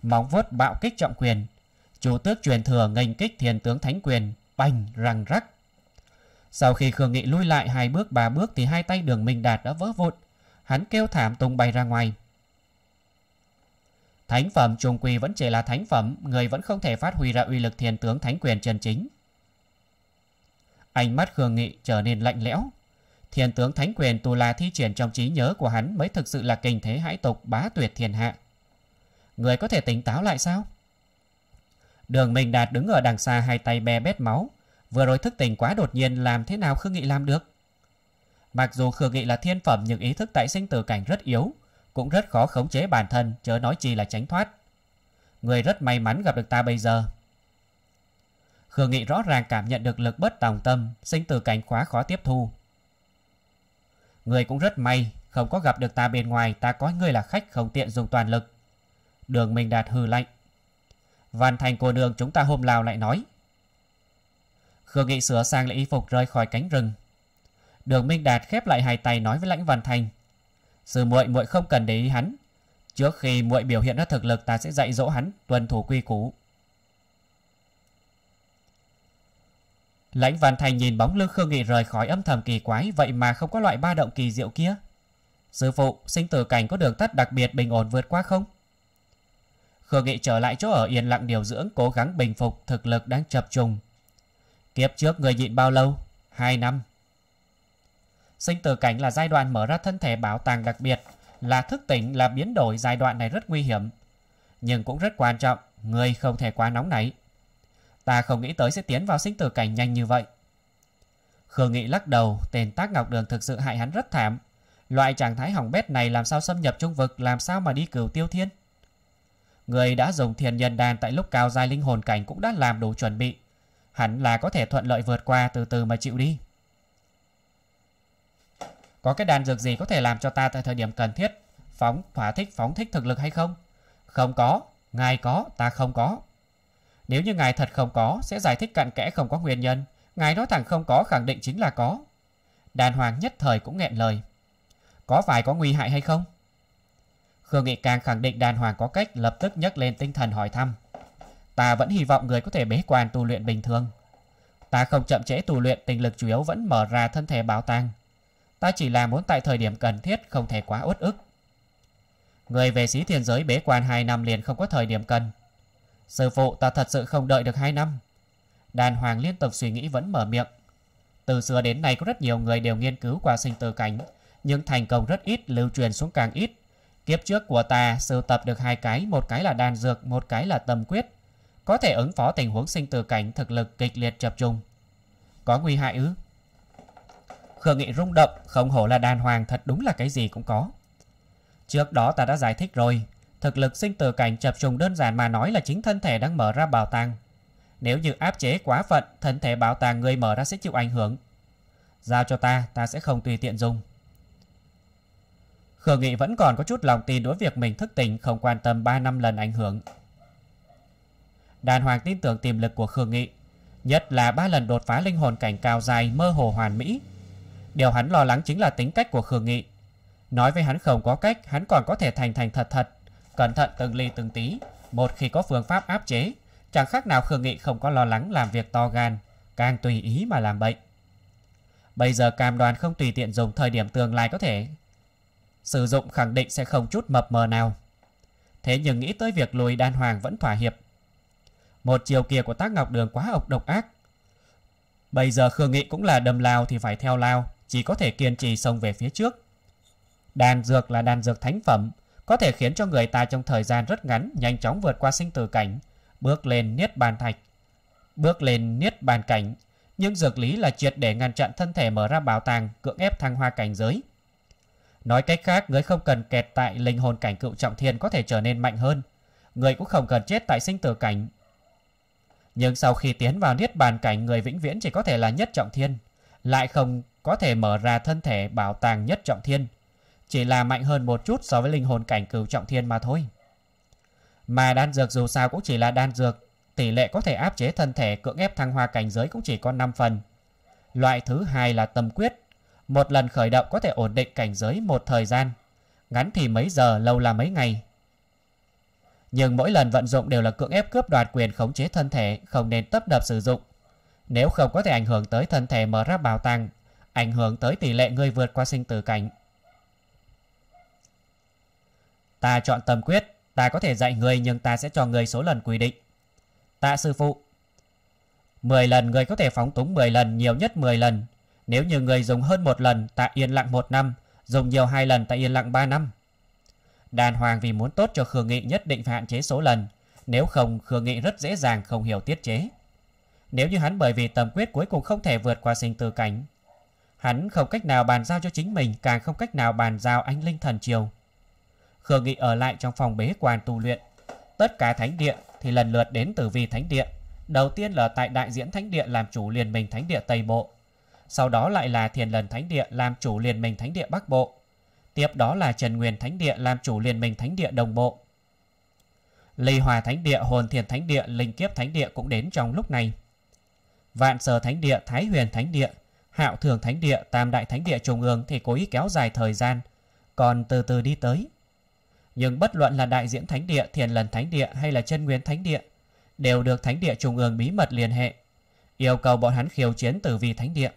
[SPEAKER 1] Móng vuốt bạo kích trọng quyền. Chủ tước truyền thừa nghênh kích thiền tướng thánh quyền. Bành răng rắc. Sau khi Khương Nghị lui lại hai bước ba bước thì hai tay đường Minh Đạt đã vỡ vụn. Hắn kêu thảm tung bay ra ngoài. Thánh phẩm trung quỳ vẫn chỉ là thánh phẩm, người vẫn không thể phát huy ra uy lực thiền tướng thánh quyền chân chính. Ánh mắt Khương Nghị trở nên lạnh lẽo, Thiên tướng Thánh Quyền Tù La thi triển trong trí nhớ của hắn mới thực sự là kinh thế hãi tục bá tuyệt thiên hạ. Người có thể tỉnh táo lại sao? Đường mình Đạt đứng ở đằng xa hai tay bè bét máu. Vừa rồi thức tỉnh quá đột nhiên làm thế nào Khương Nghị làm được? Mặc dù Khương Nghị là thiên phẩm nhưng ý thức tại sinh tử cảnh rất yếu, cũng rất khó khống chế bản thân, chớ nói chi là tránh thoát. Người rất may mắn gặp được ta bây giờ. Khương Nghị rõ ràng cảm nhận được lực bất tòng tâm, sinh tử cảnh quá khó tiếp thu, Người cũng rất may, không có gặp được ta bên ngoài, ta coi người là khách không tiện dùng toàn lực. Đường Minh Đạt hừ lạnh. Văn thành cô đường chúng ta hôm nào lại nói. Khương Nghị sửa sang lại y phục rơi khỏi cánh rừng. Đường Minh Đạt khép lại hai tay nói với Lãnh Văn Thành. Sư muội muội không cần để ý hắn. Trước khi muội biểu hiện ra thực lực ta sẽ dạy dỗ hắn tuân thủ quy củ. Lãnh Văn Thành nhìn bóng lưng Khương Nghị rời khỏi âm thầm kỳ quái vậy mà không có loại ba động kỳ diệu kia. Sư phụ, sinh tử cảnh có đường tắt đặc biệt bình ổn vượt qua không? Khương Nghị trở lại chỗ ở yên lặng điều dưỡng cố gắng bình phục thực lực đang chập trùng. Kiếp trước người nhịn bao lâu? Hai năm. Sinh tử cảnh là giai đoạn mở ra thân thể bảo tàng đặc biệt, là thức tỉnh là biến đổi giai đoạn này rất nguy hiểm. Nhưng cũng rất quan trọng, người không thể quá nóng nảy. Ta không nghĩ tới sẽ tiến vào sinh tử cảnh nhanh như vậy. Khương Nghị lắc đầu, tên tác Ngọc Đường thực sự hại hắn rất thảm. Loại trạng thái hỏng bét này làm sao xâm nhập trung vực, làm sao mà đi cửu tiêu thiên. Người đã dùng thiền nhân đàn tại lúc cao dài linh hồn cảnh cũng đã làm đủ chuẩn bị. Hắn là có thể thuận lợi vượt qua từ từ mà chịu đi. Có cái đàn dược gì có thể làm cho ta tại thời điểm cần thiết phóng thỏa thích phóng thích thực lực hay không? Không có, ngài có, ta không có. Nếu như ngài thật không có, sẽ giải thích cặn kẽ không có nguyên nhân. Ngài nói thẳng không có khẳng định chính là có. Đàn hoàng nhất thời cũng nghẹn lời. Có phải có nguy hại hay không? Khương Nghị càng khẳng định đàn hoàng có cách lập tức nhấc lên tinh thần hỏi thăm. Ta vẫn hy vọng người có thể bế quan tu luyện bình thường. Ta không chậm trễ tu luyện tình lực chủ yếu vẫn mở ra thân thể bảo tàng. Ta chỉ là muốn tại thời điểm cần thiết không thể quá uất ức. Người về sĩ thiên giới bế quan 2 năm liền không có thời điểm cần. Sư phụ ta thật sự không đợi được 2 năm. Đàn hoàng liên tục suy nghĩ vẫn mở miệng. Từ xưa đến nay có rất nhiều người đều nghiên cứu qua sinh tử cảnh, nhưng thành công rất ít, lưu truyền xuống càng ít. Kiếp trước của ta sưu tập được hai cái, một cái là đan dược, một cái là tâm quyết. Có thể ứng phó tình huống sinh tử cảnh thực lực kịch liệt chập trùng. Có nguy hại ư? Khương Nghị rung động, không hổ là đàn hoàng thật đúng là cái gì cũng có. Trước đó ta đã giải thích rồi, Thực lực sinh tử cảnh chập trùng đơn giản mà nói là chính thân thể đang mở ra bảo tàng. Nếu như áp chế quá phận, thân thể bảo tàng người mở ra sẽ chịu ảnh hưởng. Giao cho ta, ta sẽ không tùy tiện dùng. Khương Nghị vẫn còn có chút lòng tin đối việc mình thức tỉnh không quan tâm 3 năm lần ảnh hưởng. Đàn hoàng tin tưởng tiềm lực của Khương Nghị, nhất là ba lần đột phá linh hồn cảnh cao dài mơ hồ hoàn mỹ. Điều hắn lo lắng chính là tính cách của Khương Nghị. Nói với hắn không có cách, hắn còn có thể thành thành thật thật, cẩn thận từng ly từng tí. Một khi có phương pháp áp chế, chẳng khác nào Khương Nghị không có lo lắng làm việc to gan, càng tùy ý mà làm bệnh. Bây giờ cam đoàn không tùy tiện dùng thời điểm tương lai có thể. Sử dụng khẳng định sẽ không chút mập mờ nào. Thế nhưng nghĩ tới việc lùi đan hoàng vẫn thỏa hiệp. Một chiều kia của tác ngọc đường quá ộc độc ác. Bây giờ Khương Nghị cũng là đầm lao thì phải theo lao, chỉ có thể kiên trì xông về phía trước. Đan dược là đan dược thánh phẩm, có thể khiến cho người ta trong thời gian rất ngắn nhanh chóng vượt qua sinh tử cảnh, bước lên niết bàn thạch. Bước lên niết bàn cảnh, nhưng dược lý là triệt để ngăn chặn thân thể mở ra bảo tàng cưỡng ép thăng hoa cảnh giới. Nói cách khác, người không cần kẹt tại linh hồn cảnh cựu trọng thiên có thể trở nên mạnh hơn. Người cũng không cần chết tại sinh tử cảnh. Nhưng sau khi tiến vào niết bàn cảnh, người vĩnh viễn chỉ có thể là nhất trọng thiên, lại không có thể mở ra thân thể bảo tàng nhất trọng thiên. Chỉ là mạnh hơn một chút so với linh hồn cảnh cửu trọng thiên mà thôi Mà đan dược dù sao cũng chỉ là đan dược Tỷ lệ có thể áp chế thân thể cưỡng ép thăng hoa cảnh giới cũng chỉ có 5 phần Loại thứ hai là tâm quyết Một lần khởi động có thể ổn định cảnh giới một thời gian Ngắn thì mấy giờ, lâu là mấy ngày Nhưng mỗi lần vận dụng đều là cưỡng ép cướp đoạt quyền khống chế thân thể Không nên tấp đập sử dụng Nếu không có thể ảnh hưởng tới thân thể mở ra bảo tàng Ảnh hưởng tới tỷ lệ người vượt qua sinh tử cảnh Ta chọn tâm quyết, ta có thể dạy người nhưng ta sẽ cho người số lần quy định. Tạ sư phụ. 10 lần người có thể phóng túng 10 lần, nhiều nhất 10 lần. Nếu như người dùng hơn một lần, ta yên lặng một năm, dùng nhiều hai lần ta yên lặng 3 năm. Đàn hoàng vì muốn tốt cho Khương Nghị nhất định phải hạn chế số lần, nếu không Khương Nghị rất dễ dàng không hiểu tiết chế. Nếu như hắn bởi vì tầm quyết cuối cùng không thể vượt qua sinh tư cảnh, hắn không cách nào bàn giao cho chính mình, càng không cách nào bàn giao anh linh thần triều. Khương Nghị ở lại trong phòng bế quan tu luyện. Tất cả thánh địa thì lần lượt đến từ vi thánh địa. Đầu tiên là tại đại diễn thánh địa làm chủ liên minh thánh địa Tây Bộ. Sau đó lại là thiền lần thánh địa làm chủ liên minh thánh địa Bắc Bộ. Tiếp đó là Trần Nguyên Thánh Địa làm chủ liên minh Thánh Địa Đồng Bộ. Lê Hòa Thánh Địa, Hồn Thiền Thánh Địa, Linh Kiếp Thánh Địa cũng đến trong lúc này. Vạn Sở Thánh Địa, Thái Huyền Thánh Địa, Hạo Thường Thánh Địa, Tam Đại Thánh Địa Trung ương thì cố ý kéo dài thời gian, còn từ từ đi tới. Nhưng bất luận là đại diễn thánh địa, thiền lần thánh địa hay là chân nguyên thánh địa, đều được thánh địa trung ương bí mật liên hệ, yêu cầu bọn hắn khiêu chiến tử vi thánh địa.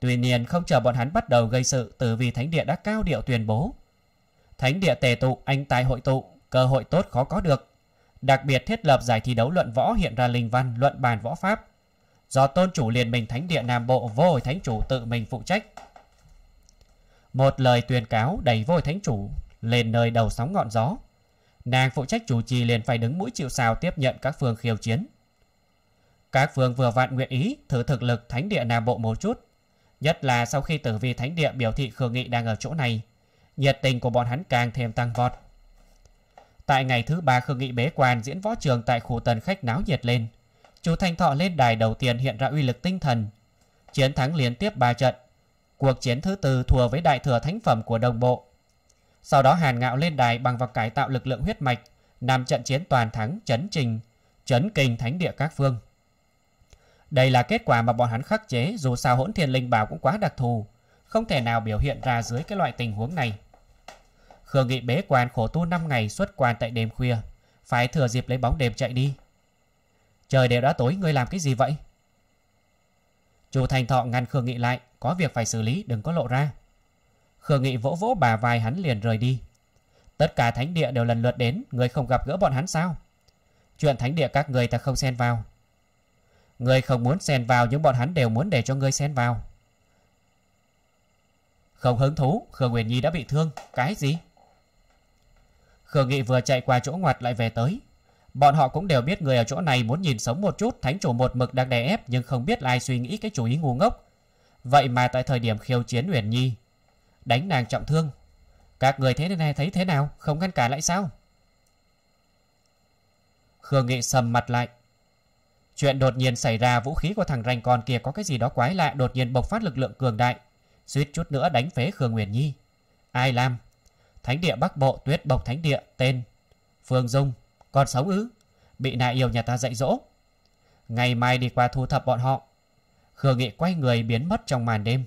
[SPEAKER 1] Tuy nhiên không chờ bọn hắn bắt đầu gây sự, tử vi thánh địa đã cao điệu tuyên bố. Thánh địa tề tụ, anh tài hội tụ, cơ hội tốt khó có được. Đặc biệt thiết lập giải thi đấu luận võ hiện ra linh văn, luận bàn võ pháp. Do tôn chủ liền mình thánh địa Nam Bộ vô thánh chủ tự mình phụ trách. Một lời tuyên cáo đẩy vôi thánh chủ lên nơi đầu sóng ngọn gió. Nàng phụ trách chủ trì liền phải đứng mũi chịu sào tiếp nhận các phương khiêu chiến. Các phương vừa vặn nguyện ý thử thực lực thánh địa Nam Bộ một chút. Nhất là sau khi tử vi thánh địa biểu thị Khương Nghị đang ở chỗ này, nhiệt tình của bọn hắn càng thêm tăng vọt. Tại ngày thứ ba Khương Nghị bế quan diễn võ trường tại khu tần khách náo nhiệt lên. Chú Thanh Thọ lên đài đầu tiên hiện ra uy lực tinh thần. Chiến thắng liên tiếp 3 trận. Cuộc chiến thứ tư thua với đại thừa thánh phẩm của đồng bộ. Sau đó Hàn Ngạo lên đài bằng vào cải tạo lực lượng huyết mạch, làm trận chiến toàn thắng chấn trình, chấn kinh thánh địa các phương. Đây là kết quả mà bọn hắn khắc chế dù sao hỗn thiên linh bảo cũng quá đặc thù, không thể nào biểu hiện ra dưới cái loại tình huống này. Khương Nghị bế quan khổ tu 5 ngày xuất quan tại đêm khuya, phải thừa dịp lấy bóng đêm chạy đi. Trời đều đã tối, ngươi làm cái gì vậy? chủ Thành Thọ ngăn Khương Nghị lại, có việc phải xử lý, đừng có lộ ra. Khương Nghị vỗ vỗ bà vai hắn liền rời đi. Tất cả thánh địa đều lần lượt đến, người không gặp gỡ bọn hắn sao? Chuyện thánh địa các người ta không xen vào. Người không muốn xen vào nhưng bọn hắn đều muốn để cho ngươi xen vào. Không hứng thú, Khương Uyển Nhi đã bị thương, cái gì? Khương Nghị vừa chạy qua chỗ ngoặt lại về tới. Bọn họ cũng đều biết người ở chỗ này muốn nhìn sống một chút, thánh chủ một mực đang đè ép nhưng không biết ai suy nghĩ cái chủ ý ngu ngốc. Vậy mà tại thời điểm khiêu chiến Uyển Nhi, đánh nàng trọng thương. Các người thế này thấy thế nào, không ngăn cả lại sao? Khương Nghị sầm mặt lại. Chuyện đột nhiên xảy ra vũ khí của thằng rành con kia có cái gì đó quái lạ đột nhiên bộc phát lực lượng cường đại. Suýt chút nữa đánh phế Khương Nguyễn Nhi. Ai làm? Thánh địa Bắc Bộ tuyết bộc thánh địa tên Phương Dung. con sống ứ, Bị nại yêu nhà ta dạy dỗ. Ngày mai đi qua thu thập bọn họ. Khương Nghị quay người biến mất trong màn đêm.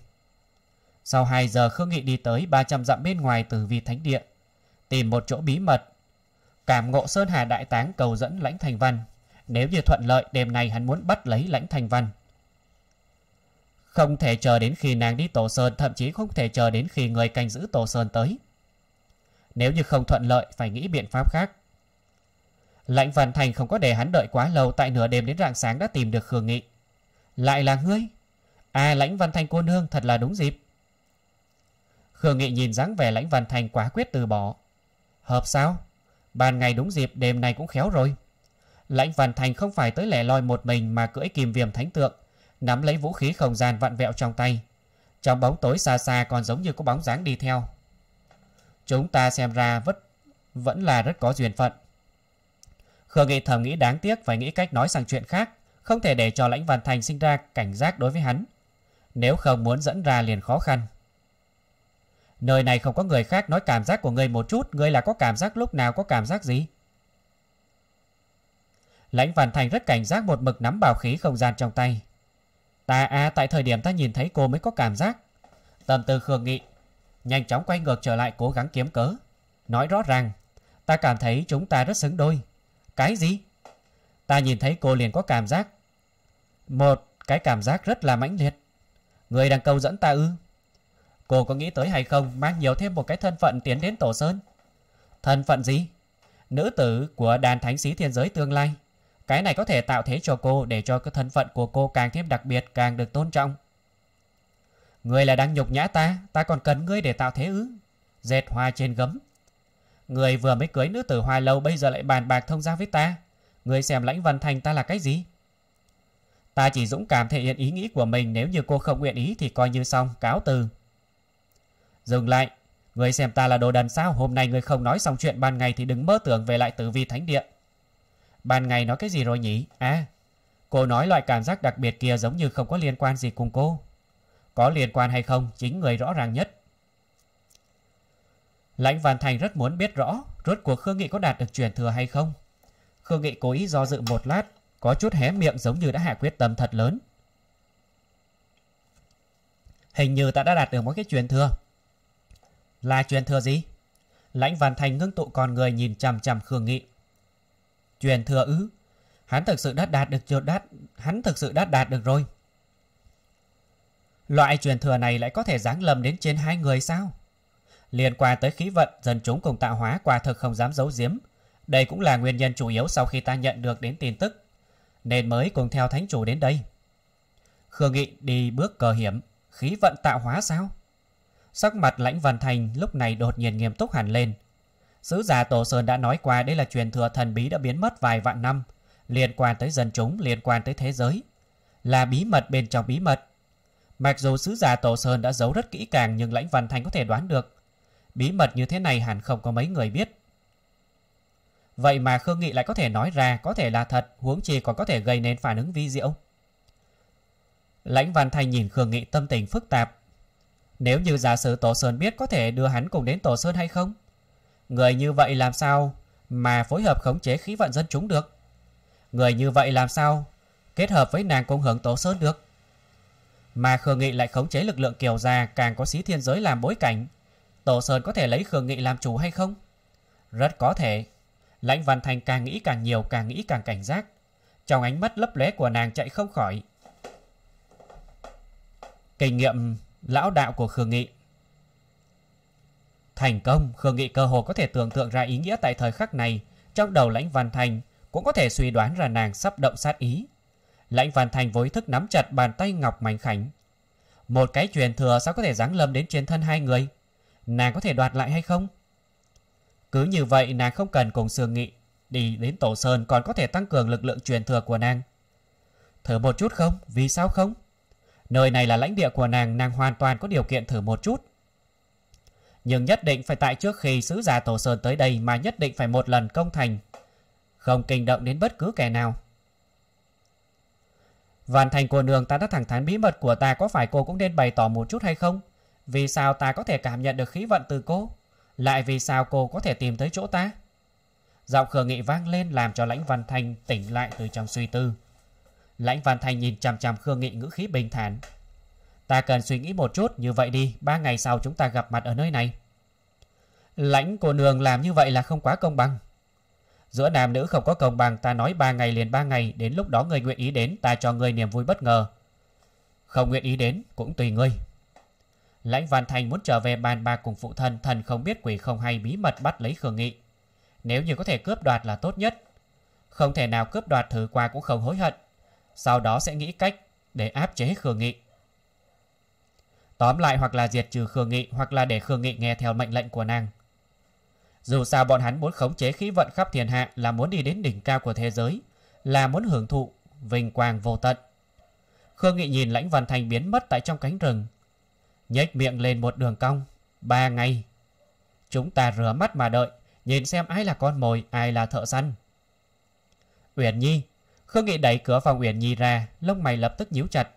[SPEAKER 1] Sau 2 giờ Khương Nghị đi tới 300 dặm bên ngoài tử vi thánh địa, tìm một chỗ bí mật. Cảm ngộ Sơn Hà Đại Táng cầu dẫn Lãnh Thành Văn. Nếu như thuận lợi, đêm này hắn muốn bắt lấy Lãnh Thành Văn. Không thể chờ đến khi nàng đi Tổ Sơn, thậm chí không thể chờ đến khi người canh giữ Tổ Sơn tới. Nếu như không thuận lợi, phải nghĩ biện pháp khác. Lãnh Văn Thành không có để hắn đợi quá lâu, tại nửa đêm đến rạng sáng đã tìm được Khương Nghị. Lại là ngươi? À, Lãnh Văn Thành cô nương thật là đúng dịp. Khương Nghị nhìn dáng vẻ lãnh văn thành quả quyết từ bỏ. Hợp sao? Ban ngày đúng dịp đêm nay cũng khéo rồi. Lãnh văn thành không phải tới lẻ loi một mình mà cưỡi kìm viềm thánh tượng, nắm lấy vũ khí không gian vặn vẹo trong tay. Trong bóng tối xa xa còn giống như có bóng dáng đi theo. Chúng ta xem ra vất, vẫn là rất có duyên phận. Khương Nghị thầm nghĩ đáng tiếc phải nghĩ cách nói sang chuyện khác, không thể để cho lãnh văn thành sinh ra cảnh giác đối với hắn. Nếu không muốn dẫn ra liền khó khăn. Nơi này không có người khác nói cảm giác của người một chút, người là có cảm giác lúc nào có cảm giác gì? Lãnh Văn Thành rất cảnh giác một mực nắm bảo khí không gian trong tay. Ta à, tại thời điểm ta nhìn thấy cô mới có cảm giác. Tâm tư khương nghị, nhanh chóng quay ngược trở lại cố gắng kiếm cớ. Nói rõ ràng, ta cảm thấy chúng ta rất xứng đôi. Cái gì? Ta nhìn thấy cô liền có cảm giác. Một, cái cảm giác rất là mãnh liệt. Người đang câu dẫn ta ư? Cô có nghĩ tới hay không mang nhiều thêm một cái thân phận tiến đến Tổ Sơn? Thân phận gì? Nữ tử của đàn thánh sĩ thiên giới tương lai. Cái này có thể tạo thế cho cô để cho cái thân phận của cô càng thêm đặc biệt, càng được tôn trọng. Người là đang nhục nhã ta, ta còn cần ngươi để tạo thế ư? Dệt hoa trên gấm. Người vừa mới cưới nữ tử hoa lâu bây giờ lại bàn bạc thông gia với ta. Người xem lãnh văn thành ta là cái gì? Ta chỉ dũng cảm thể hiện ý nghĩ của mình nếu như cô không nguyện ý thì coi như xong, cáo từ. Dừng lại, người xem ta là đồ đần sao hôm nay người không nói xong chuyện ban ngày thì đừng mơ tưởng về lại tử vi thánh địa. Ban ngày nói cái gì rồi nhỉ? À, cô nói loại cảm giác đặc biệt kia giống như không có liên quan gì cùng cô. Có liên quan hay không, chính người rõ ràng nhất. Lãnh Văn Thành rất muốn biết rõ rốt cuộc Khương Nghị có đạt được truyền thừa hay không. Khương Nghị cố ý do dự một lát, có chút hé miệng giống như đã hạ quyết tâm thật lớn. Hình như ta đã đạt được một cái truyền thừa. Là truyền thừa gì? Lãnh Văn Thành ngưng tụ con người nhìn chằm chằm Khương Nghị. truyền thừa ư? Hắn thực sự đã đạt được chưa đát, hắn thực sự đã đạt được rồi. Loại truyền thừa này lại có thể giáng lầm đến trên hai người sao? Liên quan tới khí vận, dân chúng cùng tạo hóa quả thực không dám giấu giếm. Đây cũng là nguyên nhân chủ yếu sau khi ta nhận được đến tin tức. Nên mới cùng theo thánh chủ đến đây. Khương Nghị đi bước cờ hiểm, khí vận tạo hóa sao? Sắc mặt Lãnh Văn Thành lúc này đột nhiên nghiêm túc hẳn lên. Sứ giả Tổ Sơn đã nói qua đây là truyền thừa thần bí đã biến mất vài vạn năm, liên quan tới dân chúng, liên quan tới thế giới. Là bí mật bên trong bí mật. Mặc dù sứ giả Tổ Sơn đã giấu rất kỹ càng nhưng Lãnh Văn Thành có thể đoán được. Bí mật như thế này hẳn không có mấy người biết. Vậy mà Khương Nghị lại có thể nói ra có thể là thật, huống chi còn có thể gây nên phản ứng vi diệu. Lãnh Văn Thành nhìn Khương Nghị tâm tình phức tạp, nếu như giả sử Tổ Sơn biết có thể đưa hắn cùng đến Tổ Sơn hay không? Người như vậy làm sao mà phối hợp khống chế khí vận dân chúng được? Người như vậy làm sao kết hợp với nàng công hưởng Tổ Sơn được? Mà Khương Nghị lại khống chế lực lượng kiều già càng có xí thiên giới làm bối cảnh. Tổ Sơn có thể lấy Khương Nghị làm chủ hay không? Rất có thể. Lãnh Văn Thành càng nghĩ càng nhiều càng nghĩ càng cảnh giác. Trong ánh mắt lấp lóe của nàng chạy không khỏi. Kinh nghiệm lão đạo của Khương Nghị. Thành công, Khương Nghị cơ hồ có thể tưởng tượng ra ý nghĩa tại thời khắc này, trong đầu Lãnh Văn Thành cũng có thể suy đoán ra nàng sắp động sát ý. Lãnh Văn Thành với thức nắm chặt bàn tay ngọc mảnh khảnh. Một cái truyền thừa sao có thể giáng lâm đến trên thân hai người? Nàng có thể đoạt lại hay không? Cứ như vậy nàng không cần cùng Sương Nghị đi đến Tổ Sơn còn có thể tăng cường lực lượng truyền thừa của nàng. Thử một chút không? Vì sao không? Nơi này là lãnh địa của nàng, nàng hoàn toàn có điều kiện thử một chút. Nhưng nhất định phải tại trước khi sứ giả Tổ Sơn tới đây mà nhất định phải một lần công thành. Không kinh động đến bất cứ kẻ nào. Hoàn thành của nương ta đã thẳng thắn bí mật của ta có phải cô cũng nên bày tỏ một chút hay không? Vì sao ta có thể cảm nhận được khí vận từ cô? Lại vì sao cô có thể tìm tới chỗ ta? Giọng khờ nghị vang lên làm cho lãnh văn thành tỉnh lại từ trong suy tư. Lãnh Văn Thành nhìn chằm chằm Khương Nghị ngữ khí bình thản. Ta cần suy nghĩ một chút như vậy đi, ba ngày sau chúng ta gặp mặt ở nơi này. Lãnh cô nương làm như vậy là không quá công bằng. Giữa nam nữ không có công bằng, ta nói ba ngày liền ba ngày, đến lúc đó người nguyện ý đến, ta cho người niềm vui bất ngờ. Không nguyện ý đến, cũng tùy ngươi. Lãnh Văn Thành muốn trở về bàn bạc cùng phụ thân, thần không biết quỷ không hay bí mật bắt lấy Khương Nghị. Nếu như có thể cướp đoạt là tốt nhất. Không thể nào cướp đoạt thử qua cũng không hối hận sau đó sẽ nghĩ cách để áp chế Khương Nghị. Tóm lại hoặc là diệt trừ Khương Nghị hoặc là để Khương Nghị nghe theo mệnh lệnh của nàng. Dù sao bọn hắn muốn khống chế khí vận khắp thiên hạ là muốn đi đến đỉnh cao của thế giới, là muốn hưởng thụ, vinh quang vô tận. Khương Nghị nhìn Lãnh Văn Thành biến mất tại trong cánh rừng. Nhếch miệng lên một đường cong, ba ngày. Chúng ta rửa mắt mà đợi, nhìn xem ai là con mồi, ai là thợ săn. Uyển Nhi, Khương Nghị đẩy cửa phòng Uyển Nhi ra, lông mày lập tức nhíu chặt.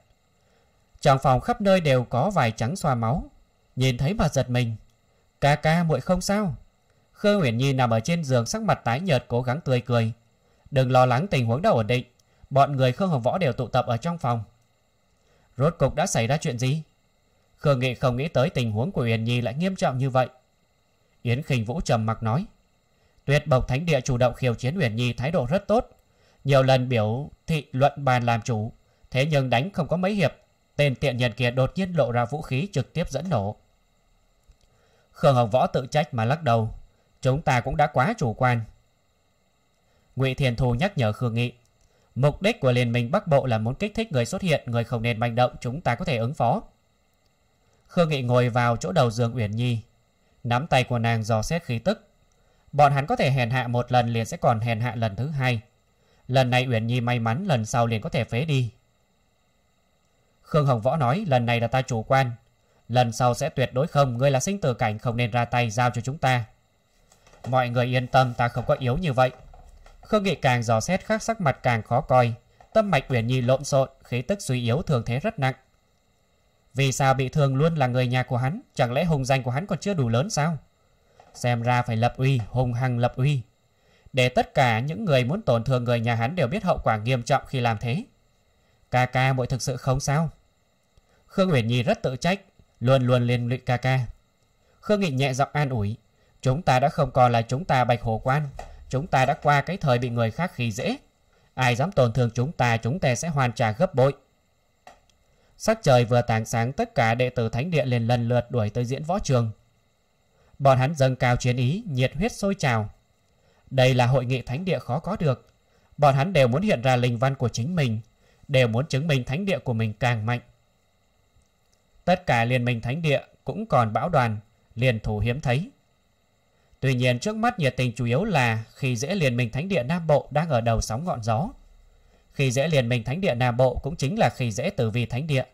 [SPEAKER 1] Trong phòng khắp nơi đều có vài trắng xoa máu, nhìn thấy mà giật mình. "Ca ca muội không sao?" Khương Uyển Nhi nằm ở trên giường sắc mặt tái nhợt cố gắng tươi cười. "Đừng lo lắng tình huống đã ổn định, bọn người Khương Hồng Võ đều tụ tập ở trong phòng." Rốt cục đã xảy ra chuyện gì? Khương Nghị không nghĩ tới tình huống của Uyển Nhi lại nghiêm trọng như vậy. Yến Khinh Vũ trầm mặc nói: "Tuyệt Bộc Thánh Địa chủ động khiêu chiến Uyển Nhi thái độ rất tốt, nhiều lần biểu thị luận bàn làm chủ. Thế nhưng đánh không có mấy hiệp, tên tiện nhân kia đột nhiên lộ ra vũ khí trực tiếp dẫn nổ. Khương Hồng Võ tự trách mà lắc đầu, chúng ta cũng đã quá chủ quan. Ngụy Thiền Thù nhắc nhở Khương Nghị, mục đích của Liên minh Bắc Bộ là muốn kích thích người xuất hiện, người không nên manh động, chúng ta có thể ứng phó. Khương Nghị ngồi vào chỗ đầu giường Uyển Nhi, nắm tay của nàng dò xét khí tức. Bọn hắn có thể hèn hạ một lần liền sẽ còn hèn hạ lần thứ hai. Lần này Uyển Nhi may mắn lần sau liền có thể phế đi. Khương Hồng Võ nói lần này là ta chủ quan. Lần sau sẽ tuyệt đối không, ngươi là sinh tử cảnh không nên ra tay giao cho chúng ta. Mọi người yên tâm ta không có yếu như vậy. Khương Nghị càng dò xét khác sắc mặt càng khó coi. Tâm mạch Uyển Nhi lộn xộn, khí tức suy yếu thường thế rất nặng. Vì sao bị thương luôn là người nhà của hắn Chẳng lẽ hùng danh của hắn còn chưa đủ lớn sao Xem ra phải lập uy Hùng hằng lập uy để tất cả những người muốn tổn thương người nhà hắn đều biết hậu quả nghiêm trọng khi làm thế. Ca ca muội thực sự không sao. Khương Uyển Nhi rất tự trách, luôn luôn liên lụy ca ca. Khương Nghị nhẹ giọng an ủi, chúng ta đã không còn là chúng ta bạch hồ quan, chúng ta đã qua cái thời bị người khác khi dễ. Ai dám tổn thương chúng ta, chúng ta sẽ hoàn trả gấp bội. Sắc trời vừa tảng sáng tất cả đệ tử thánh địa liền lần lượt đuổi tới diễn võ trường. Bọn hắn dâng cao chiến ý, nhiệt huyết sôi trào, đây là hội nghị thánh địa khó có được. Bọn hắn đều muốn hiện ra linh văn của chính mình, đều muốn chứng minh thánh địa của mình càng mạnh. Tất cả liên minh thánh địa cũng còn bão đoàn, liền thủ hiếm thấy. Tuy nhiên trước mắt nhiệt tình chủ yếu là khi dễ liên minh thánh địa Nam Bộ đang ở đầu sóng ngọn gió. Khi dễ liên minh thánh địa Nam Bộ cũng chính là khi dễ tử vi thánh địa.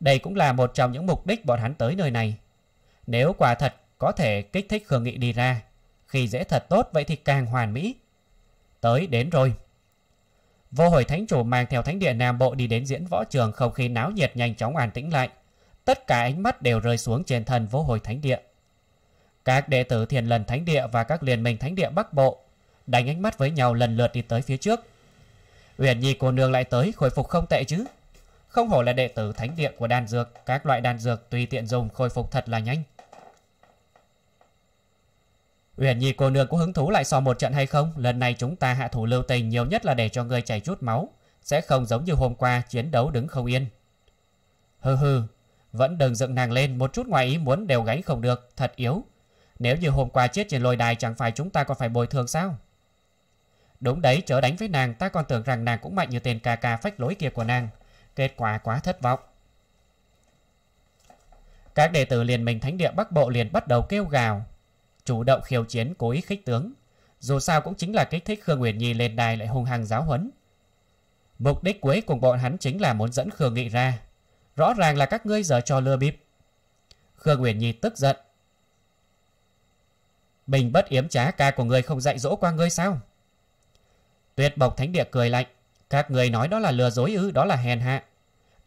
[SPEAKER 1] Đây cũng là một trong những mục đích bọn hắn tới nơi này. Nếu quả thật có thể kích thích Khương Nghị đi ra, khi dễ thật tốt vậy thì càng hoàn mỹ. Tới đến rồi. Vô hồi thánh chủ mang theo thánh địa Nam Bộ đi đến diễn võ trường không khí náo nhiệt nhanh chóng an tĩnh lại. Tất cả ánh mắt đều rơi xuống trên thần vô hồi thánh địa. Các đệ tử thiền lần thánh địa và các liên minh thánh địa Bắc Bộ đánh ánh mắt với nhau lần lượt đi tới phía trước. Uyển Nhi cô nương lại tới khôi phục không tệ chứ. Không hổ là đệ tử thánh địa của đan dược, các loại đan dược tùy tiện dùng khôi phục thật là nhanh. Uyển Nhi cô nương có hứng thú lại so một trận hay không? Lần này chúng ta hạ thủ lưu tình nhiều nhất là để cho ngươi chảy chút máu. Sẽ không giống như hôm qua chiến đấu đứng không yên. Hừ hừ, vẫn đừng dựng nàng lên một chút ngoài ý muốn đều gánh không được, thật yếu. Nếu như hôm qua chết trên lôi đài chẳng phải chúng ta còn phải bồi thường sao? Đúng đấy, chớ đánh với nàng, ta còn tưởng rằng nàng cũng mạnh như tên ca ca phách lối kia của nàng. Kết quả quá thất vọng. Các đệ tử liền mình thánh địa Bắc Bộ liền bắt đầu kêu gào, chủ động khiêu chiến cố ý khích tướng. Dù sao cũng chính là kích thích Khương Uyển Nhi lên đài lại hung hăng giáo huấn. Mục đích cuối cùng bọn hắn chính là muốn dẫn Khương Nghị ra. Rõ ràng là các ngươi giờ cho lừa bịp. Khương Uyển Nhi tức giận. Bình bất yếm trá ca của ngươi không dạy dỗ qua ngươi sao? Tuyệt bộc thánh địa cười lạnh. Các người nói đó là lừa dối ư, đó là hèn hạ.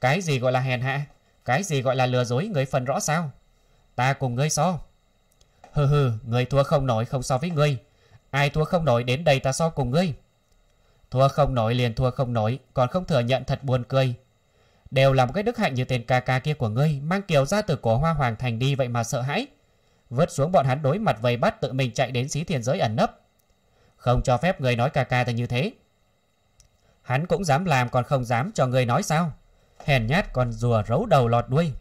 [SPEAKER 1] Cái gì gọi là hèn hạ? Cái gì gọi là lừa dối người phần rõ sao? Ta cùng ngươi so. Hừ hừ, người thua không nổi không so với ngươi. Ai thua không nổi đến đây ta so cùng ngươi. Thua không nổi liền thua không nổi, còn không thừa nhận thật buồn cười. Đều là một cái đức hạnh như tên ca ca kia của ngươi, mang kiều ra từ cổ hoa hoàng thành đi vậy mà sợ hãi. Vớt xuống bọn hắn đối mặt vầy bắt tự mình chạy đến xí thiền giới ẩn nấp. Không cho phép người nói ca ca ta như thế. Hắn cũng dám làm còn không dám cho người nói sao. Hèn nhát còn rùa rấu đầu lọt đuôi.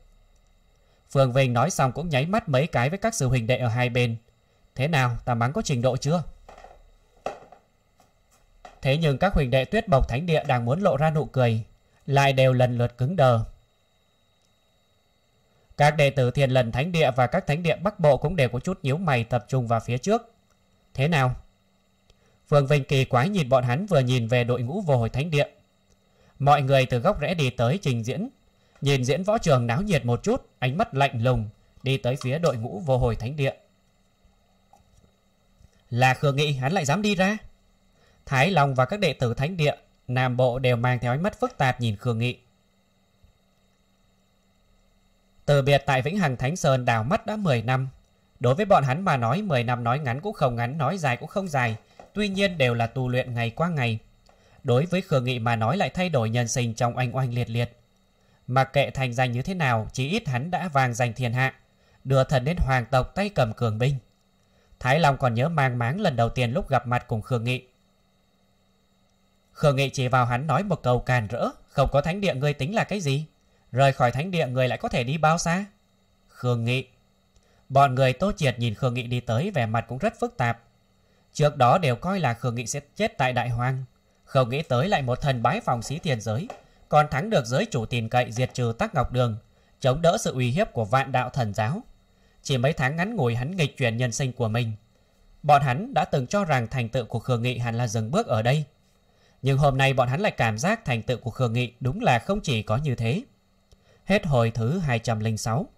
[SPEAKER 1] Phương Vinh nói xong cũng nháy mắt mấy cái với các sư huynh đệ ở hai bên. Thế nào, ta mắng có trình độ chưa? Thế nhưng các huynh đệ tuyết bọc thánh địa đang muốn lộ ra nụ cười, lại đều lần lượt cứng đờ. Các đệ tử thiền lần thánh địa và các thánh địa bắc bộ cũng đều có chút nhíu mày tập trung vào phía trước. Thế nào? Phương Vinh kỳ quái nhìn bọn hắn vừa nhìn về đội ngũ vô hồi thánh địa. Mọi người từ góc rẽ đi tới trình diễn Nhìn diễn võ trường náo nhiệt một chút, ánh mắt lạnh lùng, đi tới phía đội ngũ vô hồi thánh địa. Là Khương Nghị hắn lại dám đi ra. Thái Long và các đệ tử thánh địa, Nam Bộ đều mang theo ánh mắt phức tạp nhìn Khương Nghị. Từ biệt tại Vĩnh Hằng Thánh Sơn đào mắt đã 10 năm. Đối với bọn hắn mà nói 10 năm nói ngắn cũng không ngắn, nói dài cũng không dài. Tuy nhiên đều là tu luyện ngày qua ngày. Đối với Khương Nghị mà nói lại thay đổi nhân sinh trong oanh oanh liệt liệt. Mặc kệ thành danh như thế nào, chỉ ít hắn đã vàng giành thiên hạ, đưa thần đến hoàng tộc tay cầm cường binh. Thái Long còn nhớ mang máng lần đầu tiên lúc gặp mặt cùng Khương Nghị. Khương Nghị chỉ vào hắn nói một câu càn rỡ, không có thánh địa ngươi tính là cái gì? Rời khỏi thánh địa người lại có thể đi bao xa? Khương Nghị Bọn người tô triệt nhìn Khương Nghị đi tới vẻ mặt cũng rất phức tạp. Trước đó đều coi là Khương Nghị sẽ chết tại Đại hoang. Không nghĩ tới lại một thần bái phòng xí tiền giới còn thắng được giới chủ tìm cậy diệt trừ tác ngọc đường, chống đỡ sự uy hiếp của vạn đạo thần giáo. Chỉ mấy tháng ngắn ngủi hắn nghịch chuyển nhân sinh của mình. Bọn hắn đã từng cho rằng thành tựu của Khương Nghị hẳn là dừng bước ở đây. Nhưng hôm nay bọn hắn lại cảm giác thành tựu của Khương Nghị đúng là không chỉ có như thế. Hết hồi thứ 206